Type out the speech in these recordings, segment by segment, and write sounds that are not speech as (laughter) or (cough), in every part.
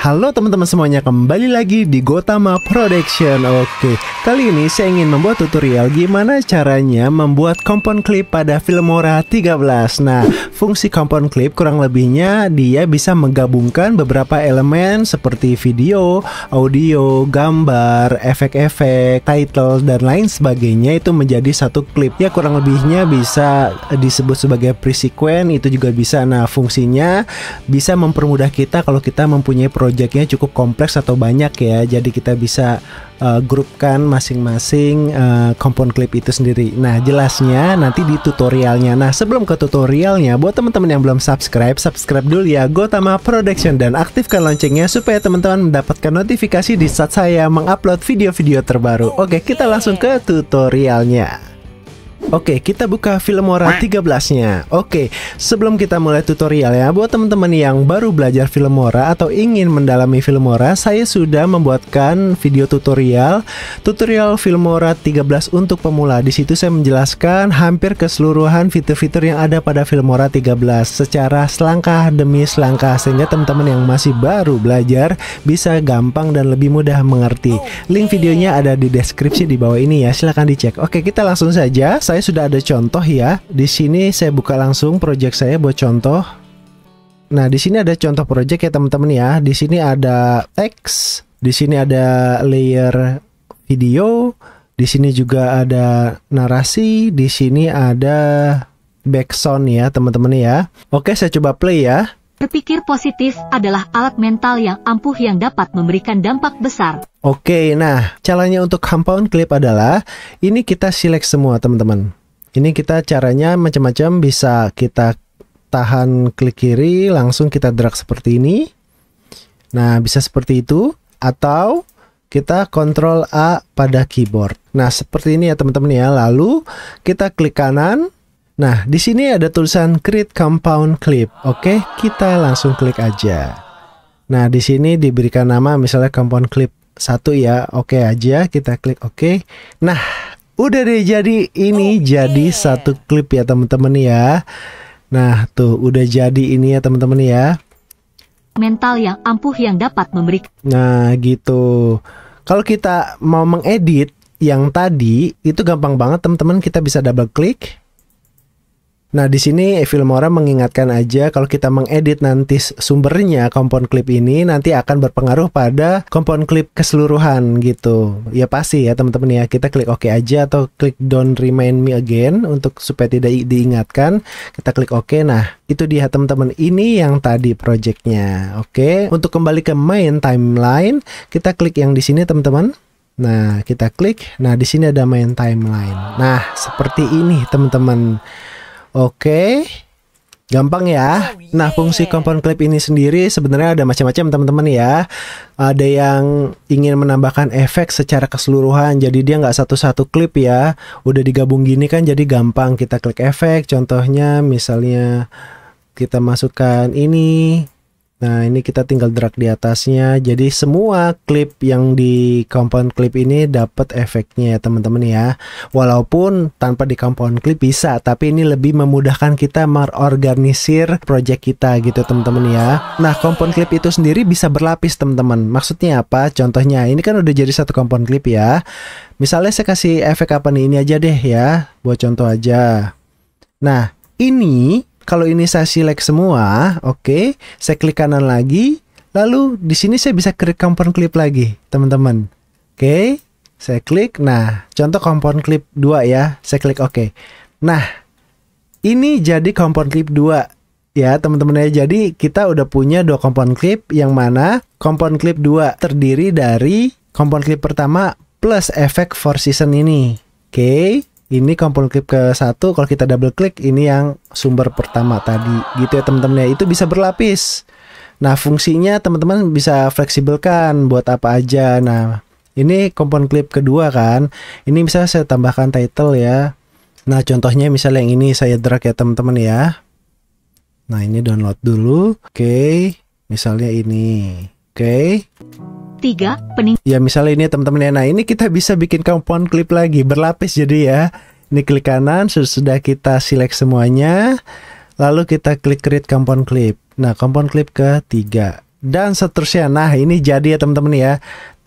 Halo teman-teman semuanya, kembali lagi di Gotama Production Oke, kali ini saya ingin membuat tutorial gimana caranya membuat kompon klip pada Filmora 13 Nah, fungsi kompon klip kurang lebihnya dia bisa menggabungkan beberapa elemen seperti video, audio, gambar, efek-efek, title, dan lain sebagainya itu menjadi satu klip Ya kurang lebihnya bisa disebut sebagai pre-sequence, itu juga bisa Nah, fungsinya bisa mempermudah kita kalau kita mempunyai proyek projectnya cukup kompleks atau banyak ya jadi kita bisa uh, grupkan masing-masing uh, kompon klip itu sendiri nah jelasnya nanti di tutorialnya nah sebelum ke tutorialnya buat teman-teman yang belum subscribe subscribe dulu ya Gotama Production dan aktifkan loncengnya supaya teman-teman mendapatkan notifikasi di saat saya mengupload video-video terbaru oke kita langsung ke tutorialnya Oke, kita buka Filmora 13-nya. Oke, sebelum kita mulai tutorial ya, buat teman-teman yang baru belajar Filmora atau ingin mendalami Filmora, saya sudah membuatkan video tutorial, tutorial Filmora 13 untuk pemula. Di situ saya menjelaskan hampir keseluruhan fitur-fitur yang ada pada Filmora 13 secara selangkah demi selangkah sehingga teman-teman yang masih baru belajar bisa gampang dan lebih mudah mengerti. Link videonya ada di deskripsi di bawah ini ya, silahkan dicek. Oke, kita langsung saja saya sudah ada contoh ya. Di sini saya buka langsung project saya buat contoh. Nah, di sini ada contoh project ya teman-teman ya. Di sini ada teks, di sini ada layer video, di sini juga ada narasi, di sini ada background ya teman-teman ya. Oke, saya coba play ya. Berpikir positif adalah alat mental yang ampuh yang dapat memberikan dampak besar. Oke, nah caranya untuk compound clip adalah ini kita select semua teman-teman. Ini kita caranya macam-macam bisa kita tahan klik kiri langsung kita drag seperti ini. Nah, bisa seperti itu atau kita kontrol A pada keyboard. Nah, seperti ini ya teman-teman ya. Lalu kita klik kanan. Nah, di sini ada tulisan create compound clip. Oke, kita langsung klik aja. Nah, di sini diberikan nama misalnya compound clip satu ya oke okay aja kita klik oke okay. nah udah deh jadi ini okay. jadi satu klip ya teman-teman ya nah tuh udah jadi ini ya teman-teman ya mental yang ampuh yang dapat memberi nah gitu kalau kita mau mengedit yang tadi itu gampang banget teman-teman kita bisa double klik Nah, di sini Filmora mengingatkan aja kalau kita mengedit nanti sumbernya kompon klip ini nanti akan berpengaruh pada kompon klip keseluruhan gitu. Ya pasti ya teman-teman ya, kita klik oke OK aja atau klik don't remind me again untuk supaya tidak diingatkan. Kita klik oke. OK. Nah, itu dia teman-teman. Ini yang tadi projectnya Oke, okay? untuk kembali ke main timeline, kita klik yang di sini teman-teman. Nah, kita klik. Nah, di sini ada main timeline. Nah, seperti ini teman-teman. Oke. Gampang ya. Oh, nah, fungsi compound clip ini sendiri sebenarnya ada macam-macam teman-teman ya. Ada yang ingin menambahkan efek secara keseluruhan, jadi dia nggak satu-satu klip ya. Udah digabung gini kan jadi gampang kita klik efek. Contohnya misalnya kita masukkan ini Nah, ini kita tinggal drag di atasnya. Jadi semua klip yang di compound clip ini dapat efeknya ya, teman-teman ya. Walaupun tanpa di compound clip bisa, tapi ini lebih memudahkan kita merorganisir project kita gitu, teman-teman ya. Nah, compound clip itu sendiri bisa berlapis, teman-teman. Maksudnya apa? Contohnya, ini kan udah jadi satu compound clip ya. Misalnya saya kasih efek apa nih? Ini aja deh ya, buat contoh aja. Nah, ini kalau ini saya select semua, oke, okay. saya klik kanan lagi, lalu di sini saya bisa klik compound clip lagi, teman-teman. Oke, okay. saya klik. Nah, contoh compound clip 2 ya, saya klik oke. Okay. Nah, ini jadi compound clip 2 ya teman-teman ya. Jadi kita udah punya dua compound clip yang mana compound clip 2 terdiri dari compound clip pertama plus efek four season ini. Oke. Okay ini komponen clip ke satu kalau kita double klik ini yang sumber pertama tadi gitu ya teman-teman ya itu bisa berlapis nah fungsinya teman-teman bisa fleksibelkan buat apa aja nah ini komponen clip kedua kan ini bisa saya tambahkan title ya nah contohnya misalnya yang ini saya drag ya teman-teman ya nah ini download dulu oke okay. misalnya ini oke okay. 3. Pening Ya misalnya ini teman-teman ya Nah ini kita bisa bikin kompon klip lagi Berlapis jadi ya Ini klik kanan Sudah kita select semuanya Lalu kita klik create kompon klip Nah kompon klip ke 3 dan seterusnya. Nah, ini jadi ya teman-teman ya.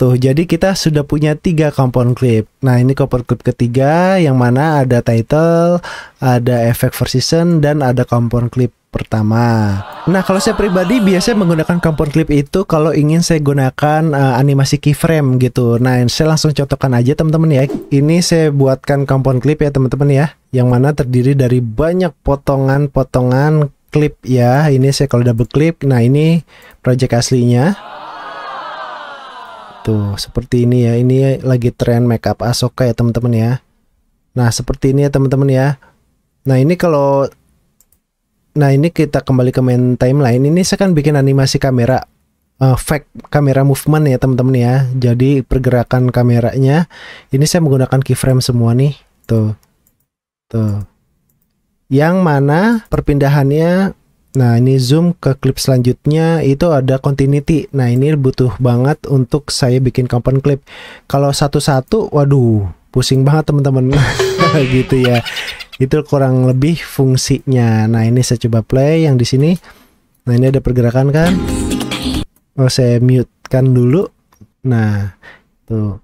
Tuh, jadi kita sudah punya tiga kompon klip Nah, ini kompon clip ketiga yang mana ada title, ada efek for season, dan ada kompon klip pertama. Nah, kalau saya pribadi biasanya menggunakan kompon clip itu kalau ingin saya gunakan uh, animasi keyframe gitu. Nah, saya langsung contohkan aja teman-teman ya. Ini saya buatkan kompon clip ya teman-teman ya, yang mana terdiri dari banyak potongan-potongan clip ya. Ini saya kalau double clip, nah ini project aslinya. Tuh, seperti ini ya. Ini lagi tren makeup Asoka ya teman-teman ya. Nah, seperti ini ya teman-teman ya. Nah, ini kalau Nah ini kita kembali ke main timeline. Ini saya kan bikin animasi kamera uh, fake kamera movement ya teman-teman ya. Jadi pergerakan kameranya ini saya menggunakan keyframe semua nih. Tuh. Tuh. Yang mana perpindahannya Nah, ini zoom ke klip selanjutnya itu ada continuity. Nah, ini butuh banget untuk saya bikin kompon klip. Kalau satu-satu, waduh, pusing banget teman-teman. (laughs) gitu ya itu kurang lebih fungsinya nah ini saya coba play yang di sini nah ini ada pergerakan kan oh saya mute kan dulu nah tuh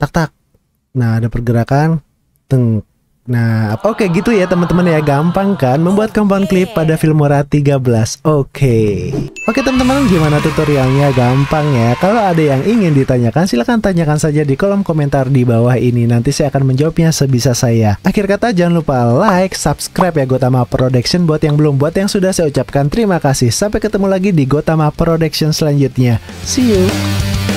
tak tak nah ada pergerakan teng Nah, oke okay, gitu ya teman-teman ya gampang kan membuat compound klip iya. pada Filmora 13. Oke. Okay. Oke okay, teman-teman gimana tutorialnya? Gampang ya. Kalau ada yang ingin ditanyakan silahkan tanyakan saja di kolom komentar di bawah ini. Nanti saya akan menjawabnya sebisa saya. Akhir kata jangan lupa like, subscribe ya Gotama Production buat yang belum buat yang sudah saya ucapkan terima kasih. Sampai ketemu lagi di Gotama Production selanjutnya. See you.